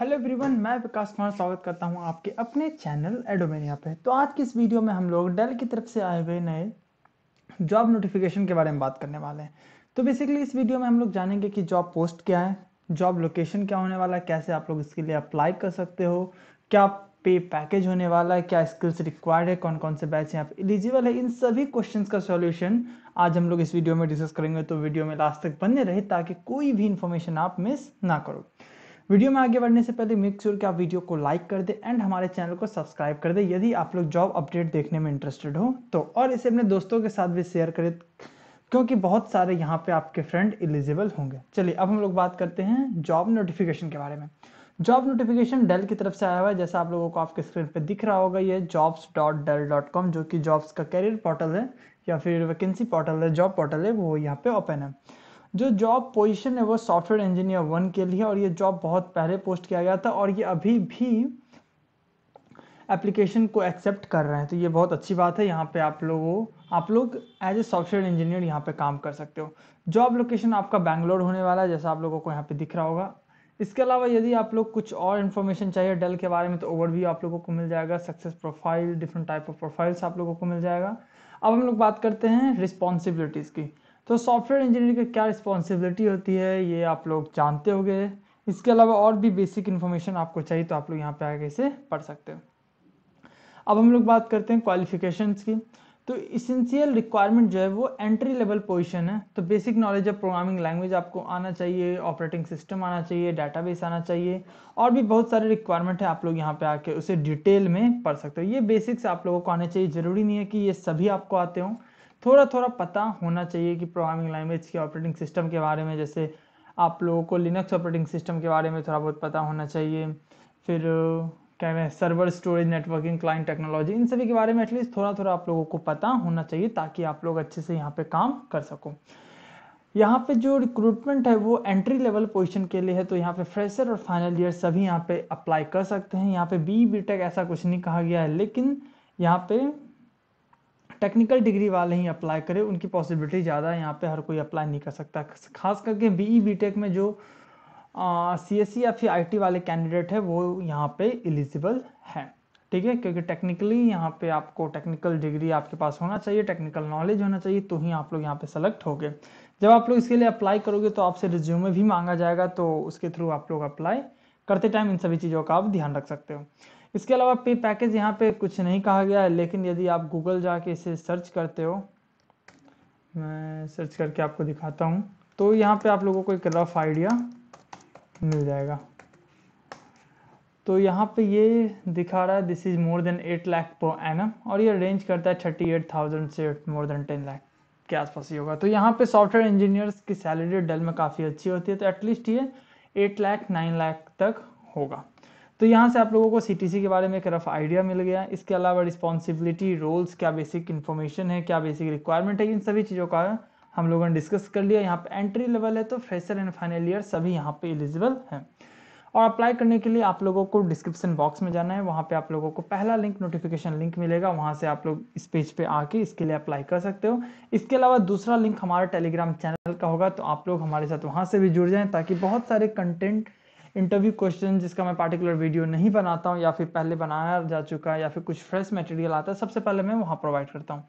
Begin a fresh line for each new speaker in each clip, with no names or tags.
hello everyone मैं विकास कुमार स्वागत करता हूं आपके अपने चैनल एडोमेनिया पे तो आज की इस वीडियो में हम लोग डेल की तरफ से आए हुए नए जॉब नोटिफिकेशन के बारे में बात करने वाले हैं तो बेसिकली इस वीडियो में हम लोग जानेंगे कि जॉब पोस्ट क्या है जॉब लोकेशन क्या होने वाला है कैसे आप लोग इसके लिए अप्लाई कर सकते हो क्या पे पैकेज होने वाला है क्या स्किल्स रिक्वायर्ड है कौन कौन से बैच हैं आप एलिजिबल है इन सभी क्वेश्चंस का सॉल्यूशन आज हम लोग इस वीडियो में डिस्कस करेंगे तो वीडियो में लास्ट तक बने रहे ताकि कोई भी इन्फॉर्मेशन आप मिस ना करो वीडियो में आगे बढ़ने से पहले मेक श्योर कि आप वीडियो को लाइक कर दे एंड हमारे चैनल को सब्सक्राइब कर दे यदि आप लोग जॉब अपडेट देखने में इंटरेस्टेड हो तो और इसे अपने दोस्तों के साथ भी शेयर करें क्योंकि बहुत सारे यहाँ पे आपके फ्रेंड एलिजिबल होंगे चलिए अब हम लोग बात करते हैं जॉब नोटिफिकेशन के बारे में जॉब नोटिफिकेशन डेल की तरफ से आया हुआ है जैसा आप लोगों को आपके स्क्रीन पे दिख रहा होगा ये jobs dot Dell dot com जो कि जॉब्स का करियर पोर्टल है या फिर वैकेंसी पोर्टल है जॉब पोर्टल है वो यहाँ पे ओपन है जो जॉब पोजीशन है वो सॉफ्टवेयर इंजीनियर वन के लिए और ये जॉब बहुत पहले पोस्ट किया गया था और ये अभी भी एप्लीकेशन को एक्सेप्ट कर रहे हैं तो ये बहुत अच्छी बात है यहाँ पे आप लोगों आप लोग एज ए सॉफ्टवेयर इंजीनियर यहाँ पे काम कर सकते हो जॉब लोकेशन आपका बैंगलोर होने वाला है जैसा आप लोगों को यहाँ पे दिख रहा होगा इसके अलावा यदि आप लोग कुछ और इन्फॉर्मेशन चाहिए डेल के बारे में तो ओवरव्यू आप लोगों को मिल जाएगा success profile different type of profiles आप लोगों को मिल जाएगा अब हम लोग बात करते हैं रिस्पॉन्सिबिलिटीज़ की तो सॉफ्टवेयर इंजीनियर की क्या रिस्पॉन्सिबिलिटी होती है ये आप लोग जानते हो इसके अलावा और भी बेसिक इन्फॉर्मेशन आपको चाहिए तो आप लोग यहाँ पे आगे इसे पढ़ सकते हो अब हम लोग बात करते हैं क्वालिफिकेशन की तो इसेंशियल रिक्वायरमेंट जो है वो एंट्री लेवल पोजीशन है तो basic knowledge of programming language आपको आना चाहिए ऑपरेटिंग सिस्टम आना चाहिए डाटाबेस आना चाहिए और भी बहुत सारे रिक्वायरमेंट है आप लोग यहाँ पे आके उसे डिटेल में पढ़ सकते हो ये बेसिक्स आप लोगों को आने चाहिए ज़रूरी नहीं है कि ये सभी आपको आते हों थोड़ा थोड़ा पता होना चाहिए कि प्रोग्रामिंग लैंग्वेज के ऑपरेटिंग सिस्टम के बारे में जैसे आप लोगों को लिनक्स ऑपरेटिंग सिस्टम के बारे में थोड़ा बहुत पता होना चाहिए फिर क्या है server storage networking client technology इन सभी के बारे में एटलीस्ट थोड़ा थोड़ा आप लोगों को पता होना चाहिए ताकि आप लोग अच्छे से यहाँ पे काम कर सको यहाँ पे जो रिक्रूटमेंट है वो एंट्री लेवल पोजीशन के लिए है तो यहाँ पे फ्रेशर और फाइनल ईयर सभी यहाँ पे अप्लाई कर सकते हैं यहाँ पे बी बी टेक ऐसा कुछ नहीं कहा गया है लेकिन यहाँ पे टेक्निकल डिग्री वाले ही अप्लाई करें उनकी पॉसिबिलिटी ज़्यादा है यहाँ पे हर कोई अप्लाई नहीं कर सकता खास करके बी टेक e, में जो सी एस सी या फिर आई वाले कैंडिडेट है वो यहाँ पे एलिजिबल है ठीक है क्योंकि टेक्निकली यहाँ पे आपको टेक्निकल डिग्री आपके पास होना चाहिए टेक्निकल नॉलेज होना चाहिए तो ही आप लोग यहाँ पे सेलेक्ट हो जब आप लोग इसके लिए अप्लाई करोगे तो आपसे रिज्यूमे भी मांगा जाएगा तो उसके थ्रू आप लोग अप्लाई करते टाइम इन सभी चीज़ों का आप ध्यान रख सकते हो इसके अलावा पे पैकेज यहाँ पे कुछ नहीं कहा गया है लेकिन यदि आप गूगल जाके इसे सर्च करते हो मैं सर्च करके आपको दिखाता हूँ तो यहाँ पे आप लोगों को एक रफ आइडिया मिल जाएगा तो यहाँ पे ये दिखा रहा है this is more than eight lakh per annum और ये रेंज करता है थर्टी एट थाउजेंड से मोर देन टेन लाख के आसपास ही होगा तो यहाँ पे सॉफ्टवेयर इंजीनियर्स की सैलरी डेल में काफ़ी अच्छी होती है तो एटलीस्ट ये एट लाख नाइन लाख तक होगा तो यहाँ से आप लोगों को सी के बारे में एक रफ आइडिया मिल गया इसके अलावा रिस्पॉन्सिबिलिटी रोल्स क्या बेसिक इन्फॉर्मेशन है क्या बेसिक रिक्वायरमेंट है इन सभी चीज़ों का हम लोगों ने डिस्कस कर लिया यहाँ पे एंट्री लेवल है तो फ्रेशर एंड फाइनल ईयर सभी यहाँ पे एलिजिबल हैं और अप्लाई करने के लिए आप लोगों को डिस्क्रिप्शन बॉक्स में जाना है वहाँ पे आप लोगों को पहला लिंक नोटिफिकेशन लिंक मिलेगा वहाँ से आप लोग इस पेज पे आके इसके लिए अप्लाई कर सकते हो इसके अलावा दूसरा लिंक हमारे टेलीग्राम चैनल का होगा तो आप लोग हमारे साथ वहाँ से भी जुड़ जाएँ ताकि बहुत सारे कंटेंट इंटरव्यू क्वेश्चन जिसका मैं पार्टिकुलर वीडियो नहीं बनाता हूँ या फिर पहले बनाया जा चुका है या फिर कुछ फ्रेश मटेरियल आता है सबसे पहले मैं वहाँ प्रोवाइड करता हूँ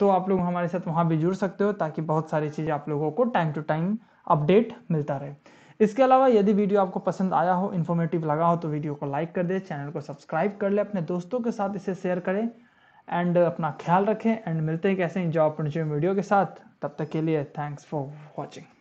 तो आप लोग हमारे साथ वहाँ भी जुड़ सकते हो ताकि बहुत सारी चीज़ें आप लोगों को टाइम टू टाइम अपडेट मिलता रहे इसके अलावा यदि वीडियो आपको पसंद आया हो इन्फॉर्मेटिव लगा हो तो वीडियो को लाइक कर दे चैनल को सब्सक्राइब कर ले अपने दोस्तों के साथ इसे शेयर करें एंड अपना ख्याल रखें एंड मिलते हैं कैसे इन जॉब अपॉर्चुनिटी वीडियो के साथ तब तक के लिए थैंक्स फॉर वॉचिंग